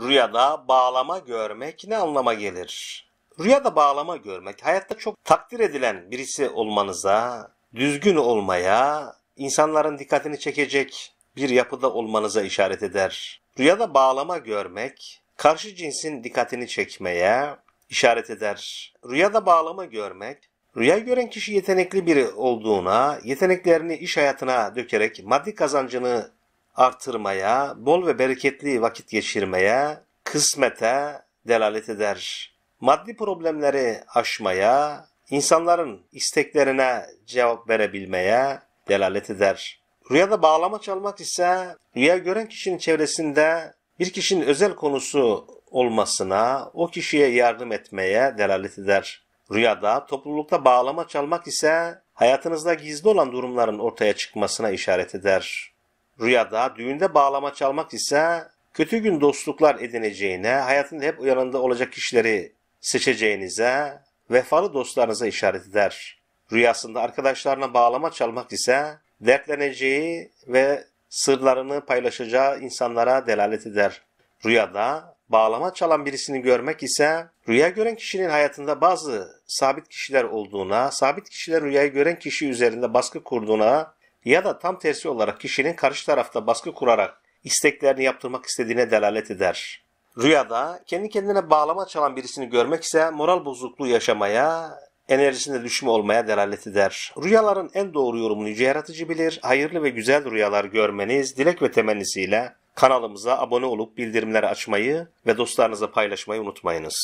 Rüyada bağlama görmek ne anlama gelir? Rüyada bağlama görmek hayatta çok takdir edilen birisi olmanıza, düzgün olmaya, insanların dikkatini çekecek bir yapıda olmanıza işaret eder. Rüyada bağlama görmek karşı cinsin dikkatini çekmeye işaret eder. Rüyada bağlama görmek Rüya gören kişi yetenekli biri olduğuna, yeteneklerini iş hayatına dökerek maddi kazancını artırmaya, bol ve bereketli vakit geçirmeye, kısmete delalet eder. Maddi problemleri aşmaya, insanların isteklerine cevap verebilmeye delalet eder. Rüyada bağlama çalmak ise rüya gören kişinin çevresinde bir kişinin özel konusu olmasına, o kişiye yardım etmeye delalet eder. Rüyada toplulukta bağlama çalmak ise hayatınızda gizli olan durumların ortaya çıkmasına işaret eder rüyada, düğünde bağlama çalmak ise kötü gün dostluklar edineceğine, hayatında hep yanında olacak kişileri seçeceğinize, vefalı dostlarınıza işaret eder. Rüyasında arkadaşlarına bağlama çalmak ise dertleneceği ve sırlarını paylaşacağı insanlara delalet eder. Rüyada bağlama çalan birisini görmek ise rüya gören kişinin hayatında bazı sabit kişiler olduğuna, sabit kişiler rüyayı gören kişi üzerinde baskı kurduğuna ya da tam tersi olarak kişinin karşı tarafta baskı kurarak isteklerini yaptırmak istediğine delalet eder. Rüyada kendi kendine bağlama çalan birisini görmek ise moral bozukluğu yaşamaya, enerjisinde düşme olmaya delalet eder. Rüyaların en doğru yorumlayıcı yaratıcı bilir. Hayırlı ve güzel rüyalar görmeniz dilek ve temennisiyle kanalımıza abone olup bildirimleri açmayı ve dostlarınıza paylaşmayı unutmayınız.